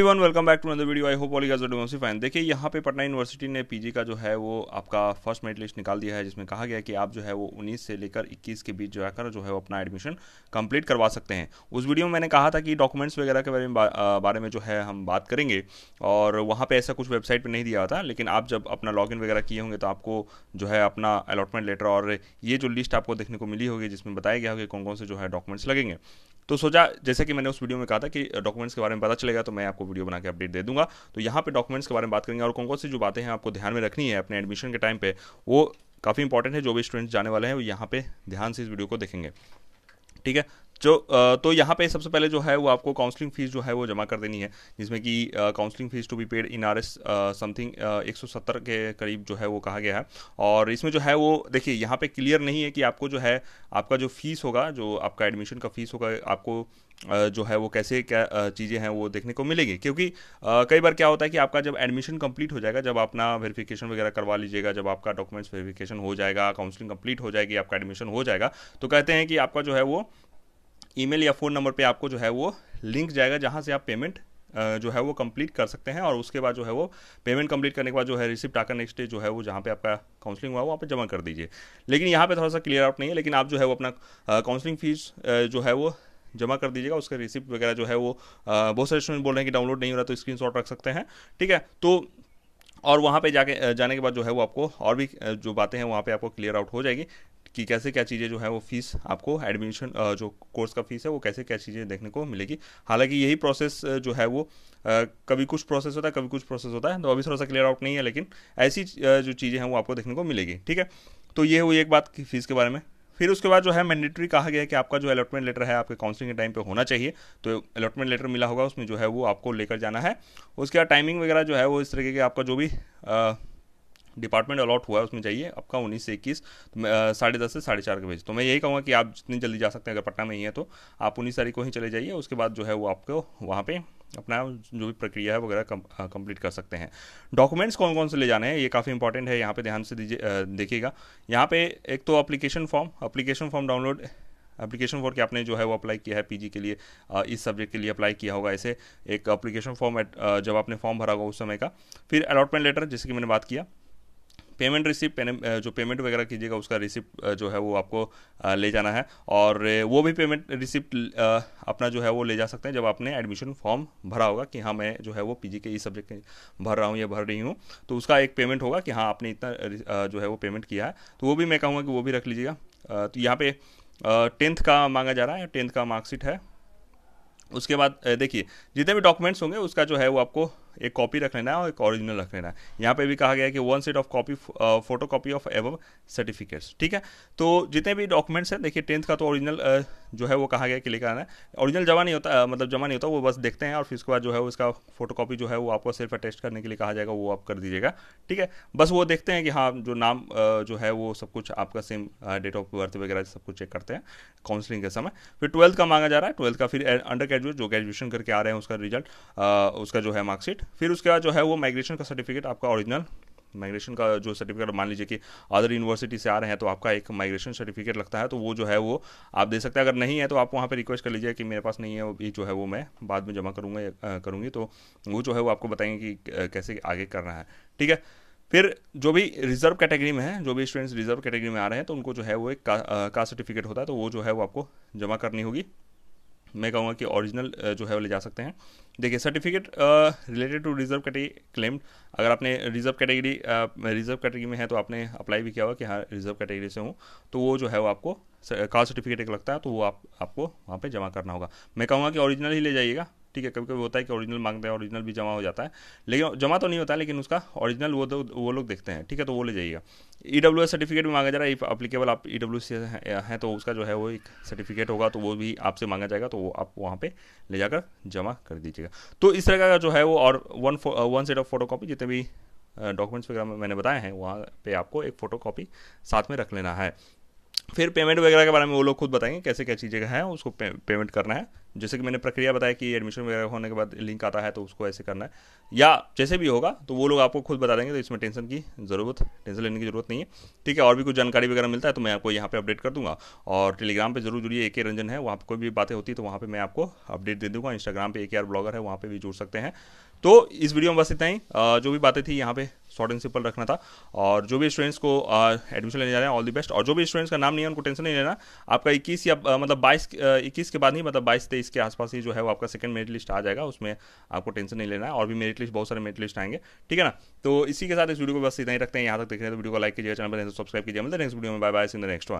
everyone welcome back to another video I hope all guys fine देखिए यहाँ पे Patna university ने पीजी का जो है वो आपका फर्स्ट मेरिट लिस्ट निकाल दिया है जिसमें कहा गया कि आप जो है वो 19 से लेकर 21 के बीच जो है कर जो है वो अपना एडमिशन कंप्लीट करवा सकते हैं उस वीडियो में मैंने कहा था कि डॉक्यूमेंट्स वगैरह के बारे में बारे में जो है हम बात करेंगे और वहाँ पर ऐसा कुछ वेबसाइट पर नहीं दिया था लेकिन आप जब अपना लॉग वगैरह किए होंगे तो आपको जो है अपना अलॉटमेंट लेटर और ये जो लिस्ट आपको देखने को मिली होगी जिसमें बताया गया होगा कौन कौन से जो है डॉक्यूमेंट्स लगेंगे तो सोचा जैसे कि मैंने उस वीडियो में कहा था कि डॉक्यूमेंट्स के बारे में पता चलेगा तो मैं आपको वीडियो बना के अपडेट दे दूंगा तो यहाँ पे डॉक्यूमेंट्स के बारे में बात करेंगे और कौन कौन सी जो बातें हैं आपको ध्यान में रखनी है अपने एडमिशन के टाइम पे वो काफ़ी इंपॉर्टेंट है जो भी स्टूडेंट्स जाने वाले हैं वो यहाँ पे ध्यान से इस वीडियो को देखेंगे ठीक है जो तो यहाँ पे सबसे पहले जो है वो आपको काउंसलिंग फ़ीस जो है वो जमा कर देनी है जिसमें कि counselling fees to be paid in R S something एक सौ सत्तर के करीब जो है वो कहा गया है और इसमें जो है वो देखिए यहाँ पे क्लियर नहीं है कि आपको जो है आपका जो फ़ीस होगा जो आपका एडमिशन का फ़ीस होगा आपको जो है वो कैसे क्या चीज़ें हैं वो देखने को मिलेंगी क्योंकि कई बार क्या होता है कि आपका जब एडमिशन कंप्लीट हो जाएगा जब अपना वेरिफिकेशन वगैरह करवा लीजिएगा जब आपका डॉक्यूमेंट्स वेरिफिकेशन हो जाएगा काउंसलिंग कंप्लीट हो जाएगी आपका एडमिशन हो जाएगा तो कहते हैं कि आपका जो है वो ईमेल या फ़ोन नंबर पे आपको जो है वो लिंक जाएगा जहाँ से आप पेमेंट जो है वो कंप्लीट कर सकते हैं और उसके बाद जो है वो पेमेंट कंप्लीट करने के बाद जो है रिसिप्ट आकर नेक्स्ट डे जो है वो जहाँ पे आपका काउंसलिंग हुआ वहाँ पे जमा कर दीजिए लेकिन यहाँ पे थोड़ा सा क्लियर आउट नहीं है लेकिन आप जो है वो अपना काउंसलिंग फीस जो है वो जमा कर दीजिएगा उसका रिसिप्ट वगैरह जो है वो बहुत सारे स्टूडेंट बोल रहे हैं कि डाउनलोड नहीं हो रहा तो स्क्रीन रख सकते हैं ठीक है तो और वहाँ पे जाके जाने के बाद जो है वो आपको और भी जो बातें हैं वहाँ पे आपको क्लियर आउट हो जाएगी कि कैसे क्या चीज़ें जो है वो फीस आपको एडमिशन जो कोर्स का फीस है वो कैसे क्या चीज़ें देखने को मिलेगी हालांकि यही प्रोसेस जो है वो कभी कुछ प्रोसेस होता है कभी कुछ प्रोसेस होता है तो अभी थोड़ा सा क्लियर आउट नहीं है लेकिन ऐसी जो चीज़ें हैं वो आपको देखने को मिलेगी ठीक है तो ये हुई एक बात फीस के बारे में फिर उसके बाद जो है मैंडेटरी कहा गया है कि आपका जो अलॉटमेंट लेटर है आपके काउंसलिंग के टाइम पे होना चाहिए तो अलॉटमेंट लेटर मिला होगा उसमें जो है वो आपको लेकर जाना है उसके बाद टाइमिंग वगैरह जो है वो इस तरीके के आपका जो भी आ, डिपार्टमेंट अलॉट हुआ है उसमें जाइए आपका उन्नीस से इक्कीस तो साढ़े दस से साढ़े चार के बजे तो मैं यही कहूँगा कि आप जितनी जल्दी जा सकते हैं अगर पटना में ही है तो आप उन्नीस तारीख को ही चले जाइए उसके बाद जो है वो आपको वहाँ पर अपना जो भी प्रक्रिया है वगैरह कंप्लीट कर सकते हैं डॉक्यूमेंट्स कौन कौन से ले जाने हैं ये काफ़ी इंपॉर्टेंट है यहाँ पे ध्यान से दीजिए देखिएगा यहाँ पे एक तो application form application form download application for कि आपने जो है वो अप्लाई किया है पीजी के लिए इस सब्जेक्ट के लिए अप्लाई किया होगा ऐसे एक एप्लीकेशन फॉर्म जब आपने फॉर्म भरा होगा उस समय का फिर अलॉटमेंट लेटर कि मैंने बात किया पेमेंट रिसिप्ट जो पेमेंट वगैरह कीजिएगा उसका रिसिप्ट जो है वो आपको ले जाना है और वो भी पेमेंट रिसिप्ट अपना जो है वो ले जा सकते हैं जब आपने एडमिशन फॉर्म भरा होगा कि हाँ मैं जो है वो पी e के इस सब्जेक्ट में भर रहा हूँ या भर रही हूँ तो उसका एक पेमेंट होगा कि हाँ आपने इतना जो है वो पेमेंट किया है तो वो भी मैं कहूँगा कि वो भी रख लीजिएगा तो यहाँ पे टेंथ का मांगा जा रहा है टेंथ का मार्कशीट है उसके बाद देखिए जितने भी डॉक्यूमेंट्स होंगे उसका जो है वो आपको एक कॉपी रख लेना है और एक ओरिजिनल रख लेना है यहाँ पे भी कहा गया है कि one set of copy photo copy of एवम सर्टिफिकेट्स ठीक है तो जितने भी डॉक्यूमेंट्स हैं देखिए टेंथ का तो ओरिजिनल uh, जो है वो कहा गया कि लेकर आना है ओरिजिनल जमा नहीं होता uh, मतलब जमा नहीं होता वो बस देखते हैं और फिर उसके बाद जो है उसका फोटो जो है वो आपको सिर्फ अटेस्ट करने के लिए कहा जाएगा वो आप कर दीजिएगा ठीक है बस वो देखते हैं कि हाँ जो नाम uh, जो है वो सब कुछ आपका सेम डेट ऑफ बर्थ वगैरह सब कुछ चेक करते हैं काउंसलिंग के समय फिर ट्वेल्थ का मांगा जा रहा है ट्वेल्थ का फिर अंडर ग्रेजुएट जो ग्रेजुएशन करके आ रहे हैं उसका रिजल्ट उसका जो है मार्कशीट फिर उसके बाद जो है वो माइग्रेशन का सर्टिफिकेट आपका ओरिजिनल माइग्रेशन का जो सर्टिफिकेट मान लीजिए कि अदर यूनिवर्सिटी से आ रहे हैं तो आपका एक माइग्रेशन सर्टिफिकेट लगता है तो वो जो है वो आप दे सकते हैं अगर नहीं है तो आप वहाँ पर रिक्वेस्ट कर लीजिए कि मेरे पास नहीं है भी जो है वो मैं बाद में जमा करूँगा करूँगी तो वो जो है वो आपको बताएंगे कि कैसे आगे करना है ठीक है फिर जो भी रिजर्व कैटेगरी में है जो भी स्टूडेंट्स रिजर्व कैटेगरी में आ रहे हैं तो उनको जो है वो एक कास्ट सर्टिफिकेट होता है तो वो जो है वो आपको जमा करनी होगी मैं कहूँगा कि ओरिजिनल जो है वो ले जा सकते हैं देखिए certificate related to reserve category claimed अगर आपने रिजर्व कैटेगरी रिजर्व कैटेगरी में है तो आपने अप्लाई भी किया हुआ कि हाँ रिजर्व कैटेगरी से हूँ तो वो जो है वो आपको कास्ट सर्टिफिकेट एक लगता है तो वो आप आपको वहाँ पे जमा करना होगा मैं कहूँगा कि ओरिजिनल ही ले जाइएगा ठीक है कभी कभी होता है कि ओरिजिनल मांगते हैं ओरिजिनल भी जमा हो जाता है लेकिन जमा तो नहीं होता है लेकिन उसका ओरिजिनल वो तो वो लोग देखते हैं ठीक है तो वो ले जाइएगा ई डब्ल्यू एस सर्टिफिकेट भी मांगा जा रहा है इफ अप्लीकेबल आप ई डब्ल्यू सी हैं तो उसका जो है वो एक सर्टिफिकेट होगा तो वो भी आपसे मांगा जाएगा तो वो आप वहाँ पर ले जाकर जमा कर दीजिएगा तो इस तरह का जो है वो और one one set of photo copy जितने भी डॉक्यूमेंट्स uh, वगैरह मैंने बताए हैं वहाँ पे आपको एक फ़ोटो कापी साथ में रख लेना है फिर पेमेंट वगैरह के बारे में वो लोग खुद बताएंगे कैसे क्या चीज़ें हैं उसको पे, पेमेंट करना है जैसे कि मैंने प्रक्रिया बताया कि एडमिशन वगैरह होने के बाद लिंक आता है तो उसको ऐसे करना है या जैसे भी होगा तो वो लोग आपको खुद बता देंगे तो इसमें टेंशन की ज़रूरत टेंशन लेने की ज़रूरत नहीं है ठीक है और भी कुछ जानकारी वगैरह मिलता है तो मैं आपको यहाँ पर अपडेट कर दूँगा और टेलीग्राम पर जरूर जुड़िए ए के रंजन है वहाँ पर कोई भी बातें होती है तो वहाँ पर मैं आपको अपडेट दे दूँगा इंस्टाग्राम पर ए के आर ब्लॉगर है वहाँ पर भी जुड़ सकते हैं तो इस वीडियो में बस इतना ही जो भी बातें थी यहाँ पे शॉर्ट एंड सिंपल रखना था और जो भी स्टूडेंट्स को एडमिशन लेने जा रहे हैं ऑल दी बेस्ट और जो भी स्टूडेंट्स का नाम नहीं है उनको टेंशन नहीं लेना आपका 21 या मतलब 22 21 के बाद नहीं मतलब 22 तेईस के आसपास ही जो है वो आपका सेकंड मेरिट लिस्ट आ जाएगा उसमें आपको टेंशन नहीं लेना है और भी मेरिट लिस्ट बहुत सारे मेरिट लिस्ट आएंगे ठीक है ना तो इसी के साथ इस वीडियो को बस इतना ही रखते हैं यहाँ तक देख रहे हैं तो वीडियो को लाइक कीजिए चैनल पर सब्सक्राइब कीजिए मतलब नेक्स्ट वीडियो में bye bye in the next one